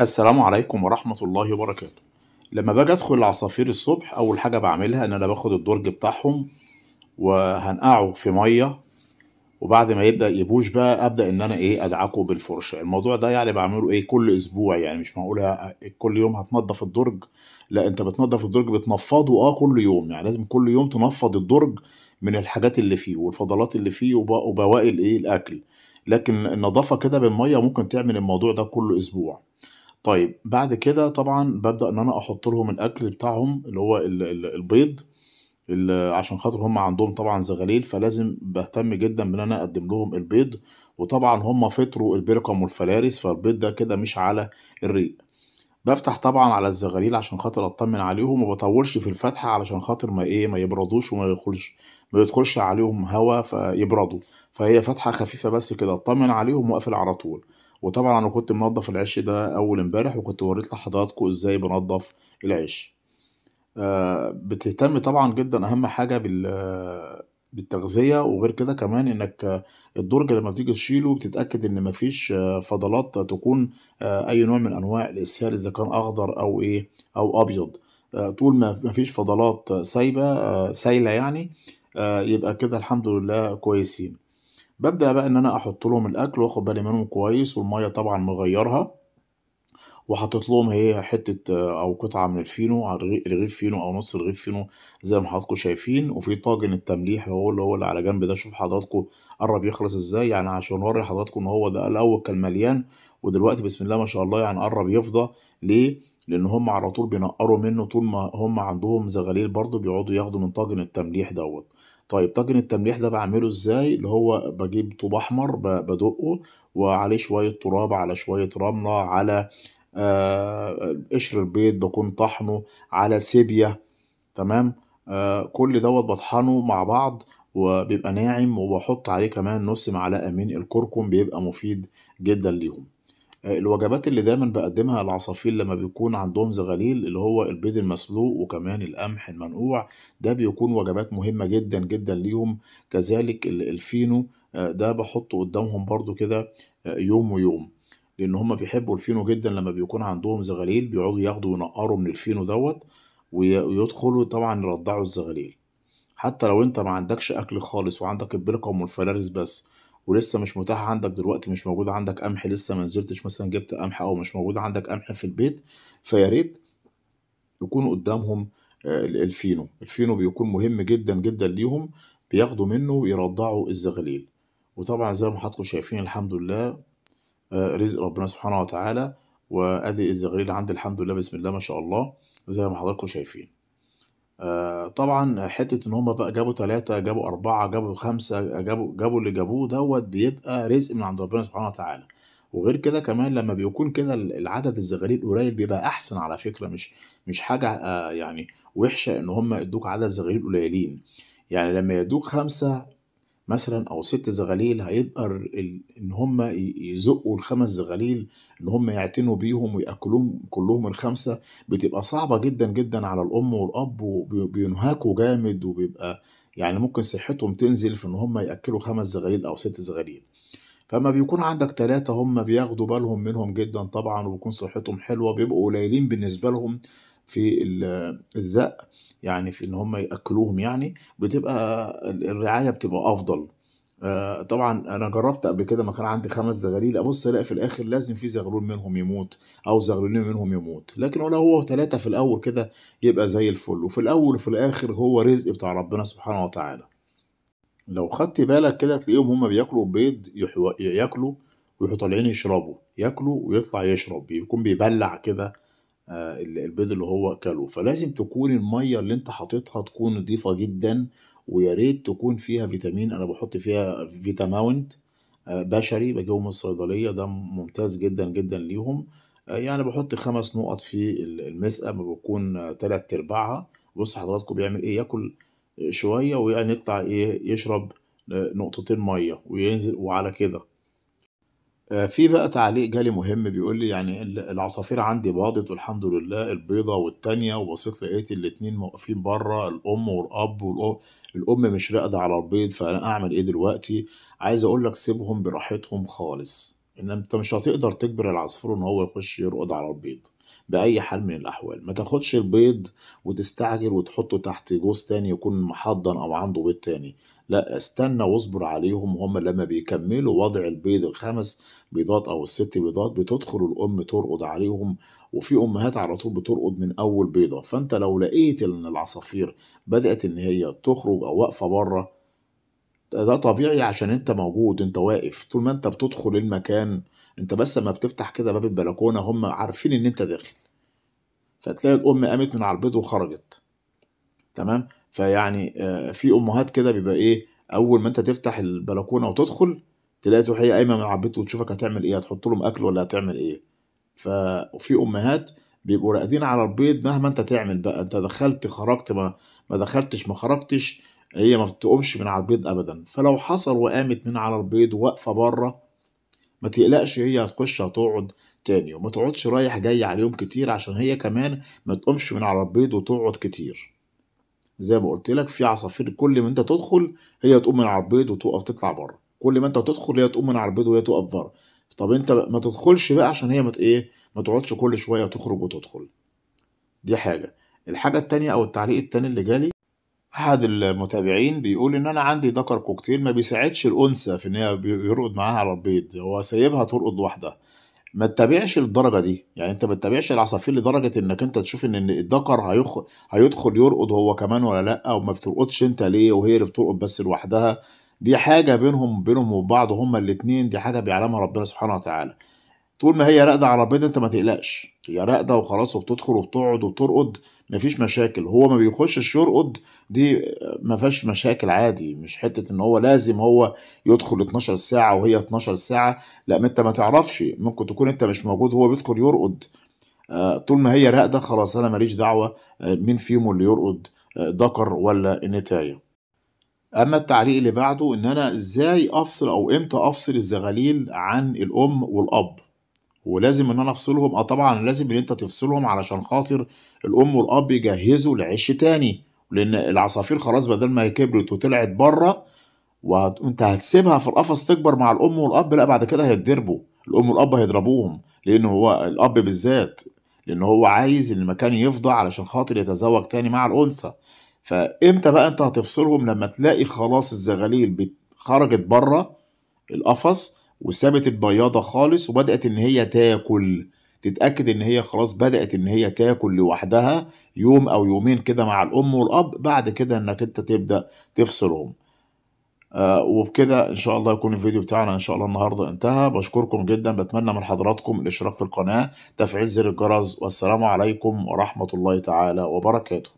السلام عليكم ورحمة الله وبركاته لما باجي ادخل العصافير الصبح اول حاجة بعملها ان انا باخد الدرج بتاعهم وهنقعه في مية وبعد ما يبدأ يبوش بقى ابدأ ان انا ايه ادعكه بالفرشة الموضوع ده يعني بعمله ايه كل اسبوع يعني مش معقولة كل يوم هتنضف الدرج لا انت بتنضف الدرج بتنفضه اه كل يوم يعني لازم كل يوم تنفض الدرج من الحاجات اللي فيه والفضلات اللي فيه وبواقي الايه الاكل لكن النظافة كده بالمية ممكن تعمل الموضوع ده كل اسبوع طيب بعد كده طبعا ببدا ان انا احط لهم الاكل بتاعهم اللي هو ال ال البيض ال عشان خاطر هم عندهم طبعا زغاليل فلازم بهتم جدا بان انا اقدم لهم البيض وطبعا هم فطروا البيركم والفلارس فالبيض ده كده مش على الريق بفتح طبعا على الزغاليل عشان خاطر اطمن عليهم وبطولش في الفتحه علشان خاطر ما ايه ما يبردوش وما يدخلش ما يدخلش عليهم هوا فيبردوا فهي فتحه خفيفه بس كده اطمن عليهم واقفل على طول وطبعا انا كنت منضف العش ده اول امبارح وكنت وريت لحضراتكم ازاي بنضف العش آه، بتهتم طبعا جدا اهم حاجه بال بالتغذيه وغير كده كمان انك آه، الدرج لما بتيجي تشيله بتتاكد ان مفيش آه، فضلات تكون اي نوع من انواع الاسهال اذا كان اخضر او ايه او ابيض طول ما مفيش فضلات سايبه سايله يعني يبقى كده الحمد لله كويسين ببدأ بقى إن أنا أحط لهم الأكل وآخد بالي منهم كويس والمية طبعا مغيرها وحطيت لهم هي إيه، حتة آه، أو قطعة من الفينو رغيف فينو أو نص رغيف فينو زي ما حضراتكم شايفين وفي طاجن التمليح هو اللي هو اللي على جنب ده شوف حضراتكم قرب يخلص إزاي يعني عشان أوري حضراتكم إن هو ده الأول كان مليان ودلوقتي بسم الله ما شاء الله يعني قرب يفضى ليه؟ لأن هم على طول بينقروا منه طول ما هم عندهم زغاليل برضه بيقعدوا ياخدوا من طاجن التمليح دوت طيب طاجن التمليح ده بعمله إزاي؟ اللي هو بجيب طوب أحمر بدقه وعليه شوية تراب، على شوية رملة، على قشر آه، قشر البيض بكون طحنه، على سيبيا تمام، آه كل دوت بطحنه مع بعض وبيبقى ناعم وبحط عليه كمان نُص معلقة من الكركم بيبقى مفيد جدًا ليهم. آه، الوجبات اللي دايما بقدمها العصافير لما بيكون عندهم زغاليل اللي هو البيض المسلوق وكمان القمح المنقوع ده بيكون وجبات مهمة جدا جدا ليهم كذلك الفينو آه، ده بحطه قدامهم برضو كده آه، يوم ويوم لان هما بيحبوا الفينو جدا لما بيكون عندهم زغاليل بيقعدوا ياخدوا وينقروا من الفينو دوت ويدخلوا طبعا يرضعوا الزغاليل حتى لو انت ما عندكش اكل خالص وعندك البلقم والفلارس بس ولسه مش متاح عندك دلوقتي مش موجود عندك قمح لسه ما نزلتش مثلا جبت قمح او مش موجود عندك قمح في البيت فيا ريت يكون قدامهم آه، الفينو الفينو بيكون مهم جدا جدا ليهم بياخدوا منه ويرضعوا الزغليل وطبعا زي ما حضراتكم شايفين الحمد لله آه، رزق ربنا سبحانه وتعالى وادي الزغليل عندي الحمد لله بسم الله ما شاء الله زي ما حضراتكم شايفين آه، طبعا حته ان هم بقى جابوا ثلاثه جابوا اربعه جابوا خمسه جابوا جابوا اللي جابوه دوت بيبقى رزق من عند ربنا سبحانه وتعالى وغير كده كمان لما بيكون كده العدد الزغاريد قليل بيبقى احسن على فكره مش مش حاجه آه، يعني وحشه ان هم ادوك عدد زغاريد قليلين يعني لما يدوك خمسه مثلا او ست زغاليل هيبقى ان هم يزقوا الخمس زغاليل ان هم يعتنوا بيهم وياكلوهم كلهم الخمسه بتبقى صعبه جدا جدا على الام والاب وبينهكوا جامد وبيبقى يعني ممكن صحتهم تنزل في ان هم ياكلوا خمس زغاليل او ست زغاليل فما بيكون عندك ثلاثة هم بياخدوا بالهم منهم جدا طبعا وبيكون صحتهم حلوة بيبقوا قليلين بالنسبة لهم في الزق يعني في ان هم ياكلوهم يعني بتبقى الرعايه بتبقى افضل آه، طبعا انا جربت قبل كده ما كان عندي خمس زغاليل ابص الاقي في الاخر لازم في زغلول منهم يموت او زغلولين منهم يموت لكن لو هو ثلاثه في الاول كده يبقى زي الفل وفي الاول وفي الاخر هو رزق بتاع ربنا سبحانه وتعالى لو خدت بالك كده تلاقيهم هما بياكلوا البيض ياكلوا ويحطوا طالعين يشربوا ياكلوا ويطلع يشرب بيكون بيبلع كده آه، البيض اللي هو اكله فلازم تكون الميه اللي انت حاططها تكون نظيفه جدا ويا ريت تكون فيها فيتامين انا بحط فيها فيتاماونت آه، بشري بجيبه من الصيدليه ده ممتاز جدا جدا ليهم آه، يعني بحط خمس نقط في المسقه ما بكون تلات ارباعها بص حضراتكم بيعمل ايه ياكل شويه ويعني يطلع ايه يشرب نقطتين ميه وينزل وعلى كده آه، في بقى تعليق جالي مهم بيقول لي يعني العصافير عندي باضت والحمد لله البيضه والتانيه وبصيت لقيت الاتنين واقفين بره الام والاب والام الام مش راقده على البيض فانا اعمل ايه دلوقتي عايز اقول لك سيبهم براحتهم خالص ان انت مش هتقدر تجبر العصفور ان هو يخش يرقد على البيض باي حال من الاحوال ما تاخدش البيض وتستعجل وتحطه تحت جوز تاني يكون محضن او عنده بيض تاني لا استنى واصبر عليهم هم لما بيكملوا وضع البيض الخمس بيضات او الست بيضات بتدخل الام ترقد عليهم وفي امهات على طول بترقد من اول بيضه فانت لو لقيت ان العصافير بدات ان هي تخرج او واقفه بره ده طبيعي عشان انت موجود انت واقف طول ما انت بتدخل المكان انت بس ما بتفتح كده باب البلكونه هم عارفين ان انت داخل فتلاقي الام قامت من على البيض وخرجت تمام فيعني آه، في امهات كده بيبقى ايه اول ما انت تفتح البلكونه وتدخل تلاقي تحيه هي قايمه من على البيت وتشوفك هتعمل ايه هتحط لهم اكل ولا هتعمل ايه ففي امهات بيبقوا راقدين على البيض مهما انت تعمل بقى انت دخلت خرجت ما ما دخلتش ما خرجتش هي ما بتقومش من على البيض ابدا فلو حصل وقامت من على البيض واقفه بره ما تقلقش هي هتخش هتقعد تاني وما تقعدش رايح جاي عليهم كتير عشان هي كمان ما تقومش من على البيض وتقعد كتير زي ما قلت لك في عصافير كل ما انت تدخل هي تقوم من على البيض وتقف تطلع بره كل ما انت تدخل هي تقوم من على البيض وهي تقف بره طب انت ما تدخلش بقى عشان هي ما ايه ما تقعدش كل شويه تخرج وتدخل دي حاجه الحاجه التانية او التعليق التاني اللي جالي احد المتابعين بيقول ان انا عندي ذكر كوكتيل ما بيساعدش الانثى في ان هي بيرقد معاها على البيض هو سايبها ترقد لوحدها ما تتابعش الدرجه دي يعني انت ما تتابعش العصافير لدرجه انك انت تشوف ان الذكر هيخ... هيدخل يرقد هو كمان ولا لا وما بترقدش انت ليه وهي اللي بترقد بس لوحدها دي حاجه بينهم بينهم وبعض هما الاتنين دي حاجه بيعلمها ربنا سبحانه وتعالى طول ما هي راقده على بيض انت ما تقلقش هي راقده وخلاص وبتدخل وبتقعد وبترقد مفيش مشاكل هو ما بيخشش يرقد دي ما فيهاش مشاكل عادي مش حته ان هو لازم هو يدخل 12 ساعه وهي 12 ساعه لا ما انت ما تعرفش ممكن تكون انت مش موجود هو بيدخل يرقد آه، طول ما هي راقده خلاص انا ماليش دعوه آه، مين فيهم اللي يرقد آه، ذكر ولا النتايه اما التعليق اللي بعده ان انا ازاي افصل او امتى افصل الزغاليل عن الام والاب ولازم ان انا افصلهم اه طبعا لازم ان انت تفصلهم علشان خاطر الام والاب يجهزوا لعيش تاني لان العصافير خلاص بدل ما هي كبرت وطلعت بره وانت هتسيبها في القفص تكبر مع الام والاب لا بعد كده هيتضربوا الام والاب هيضربوهم لان هو الاب بالذات لان هو عايز ان المكان يفضى علشان خاطر يتزوج تاني مع الانثى فامتى بقى انت هتفصلهم لما تلاقي خلاص الزغاليل خرجت بره القفص وسابت البياضة خالص وبدأت إن هي تاكل تتأكد إن هي خلاص بدأت إن هي تاكل لوحدها يوم أو يومين كده مع الأم والأب بعد كده إنك أنت تبدأ تفصلهم آه وبكده إن شاء الله يكون الفيديو بتاعنا إن شاء الله النهاردة انتهى بشكركم جدا بتمنى من حضراتكم الاشتراك في القناة تفعيل زر الجرس والسلام عليكم ورحمة الله تعالى وبركاته